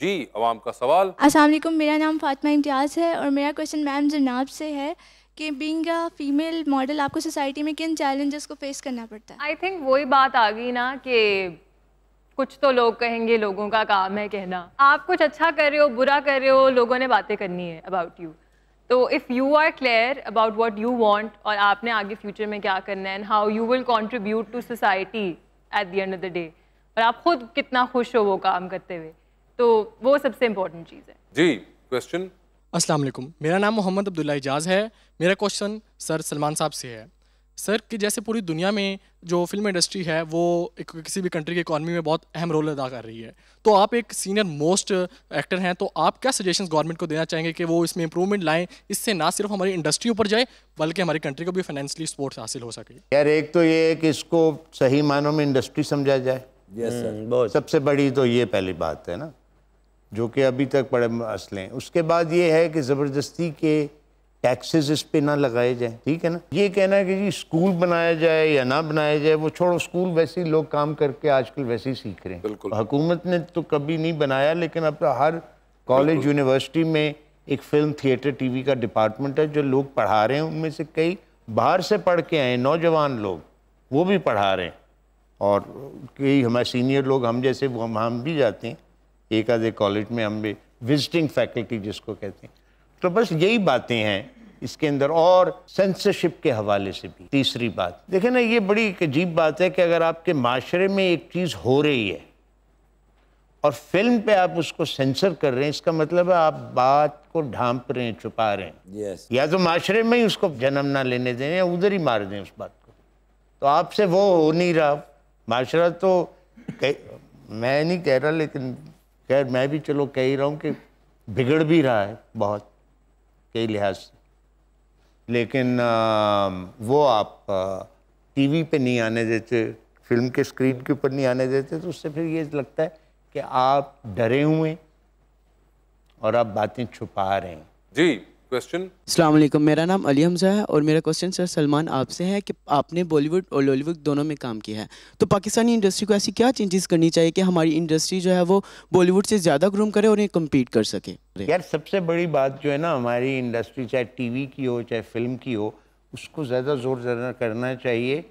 जी आवाम का सवाल अस्सलाम मेरा नाम फातिमा इम्तियाज़ है और मेरा क्वेश्चन मैम जनाब से है कि बींग फीमेल मॉडल आपको सोसाइटी में किन चैलेंजेस को फेस करना पड़ता है आई थिंक वही बात आ गई ना कि कुछ तो लोग कहेंगे लोगों का काम है कहना आप कुछ अच्छा कर रहे हो बुरा कर रहे हो लोगों ने बातें करनी है अबाउट यू तो if you are clear about what you want और आपने आगे फ्यूचर में क्या करना है and how you will contribute to society at the end of the day और आप खुद कितना खुश हो वो काम करते हुए तो वो सबसे इम्पोर्टेंट चीज़ है जी क्वेश्चन अस्सलाम वालेकुम मेरा नाम मोहम्मद अब्दुल्ला एजाज है मेरा क्वेश्चन सर सलमान साहब से है सर कि जैसे पूरी दुनिया में जो फिल्म इंडस्ट्री है वो एक किसी भी कंट्री की इकॉनमी में बहुत अहम रोल अदा कर रही है तो आप एक सीनियर मोस्ट एक्टर हैं तो आप क्या सजेशंस गवर्नमेंट को देना चाहेंगे कि वो इसमें इंप्रूवमेंट लाएं इससे ना सिर्फ हमारी इंडस्ट्री ऊपर जाए बल्कि हमारी कंट्री को भी फाइनेंशियली सपोर्ट हासिल हो सके यार एक तो ये है कि इसको सही मानों में इंडस्ट्री समझा जाए सबसे बड़ी तो ये पहली बात है ना जो कि अभी तक बड़े मसले हैं उसके बाद ये है कि ज़बरदस्ती के टैक्सेस इस पर ना लगाए जाए ठीक है ना ये कहना है कि जी स्कूल बनाया जाए या ना बनाया जाए वो छोड़ो स्कूल वैसे ही लोग काम करके आजकल वैसे ही सीख रहे हैं बिल्कुल हुकूमत ने तो कभी नहीं बनाया लेकिन अब तो हर कॉलेज यूनिवर्सिटी में एक फिल्म थिएटर टीवी का डिपार्टमेंट है जो लोग पढ़ा रहे हैं उनमें से कई बाहर से पढ़ के आए नौजवान लोग वो भी पढ़ा रहे हैं और कई हमारे सीनियर लोग हम जैसे वो हम भी जाते हैं एक आधे कॉलेज में हम भी विजिटिंग फैकल्टी जिसको कहते हैं तो बस यही बातें हैं इसके अंदर और सेंसरशिप के हवाले से भी तीसरी बात देखें ना ये बड़ी एक अजीब बात है कि अगर आपके माशरे में एक चीज़ हो रही है और फिल्म पे आप उसको सेंसर कर रहे हैं इसका मतलब है आप बात को ढांप रहे हैं छुपा रहे हैं yes. या तो माशरे में ही उसको जन्म ना लेने दें या उधर ही मार दें उस बात को तो आपसे वो हो नहीं रहा माशरा तो कह, मैं नहीं कह रहा लेकिन खैर मैं भी चलो कह ही रहा हूँ कि बिगड़ भी रहा है बहुत कई लिहाज से लेकिन आ, वो आप टीवी पे नहीं आने देते फिल्म के स्क्रीन के ऊपर नहीं आने देते तो उससे फिर ये लगता है कि आप डरे हुए और आप बातें छुपा रहे हैं जी क्वेश्चन अलमेकम मेरा नाम अली हमजा है और मेरा क्वेश्चन सर सलमान आपसे है कि आपने बॉलीवुड और लॉलीवुड दोनों में काम किया है तो पाकिस्तानी इंडस्ट्री को ऐसी क्या चेंजेस करनी चाहिए कि हमारी इंडस्ट्री जो है वो बॉलीवुड से ज़्यादा ग्रूम करे और ये कम्पीट कर सके यार सबसे बड़ी बात जो है ना हमारी इंडस्ट्री चाहे टी की हो चाहे फिल्म की हो उसको ज़्यादा जोर ज़रा करना चाहिए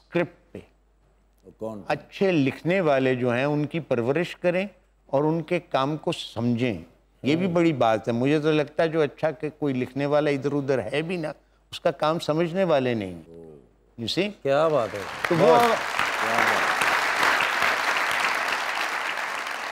स्क्रिप्ट पे कौन अच्छे लिखने वाले जो हैं उनकी परवरिश करें और उनके काम को समझें ये भी हम्म। बड़ी बात है मुझे तो लगता है जो अच्छा कि कोई लिखने वाला इधर उधर है भी ना उसका काम समझने वाले नहीं क्या बात है तो वो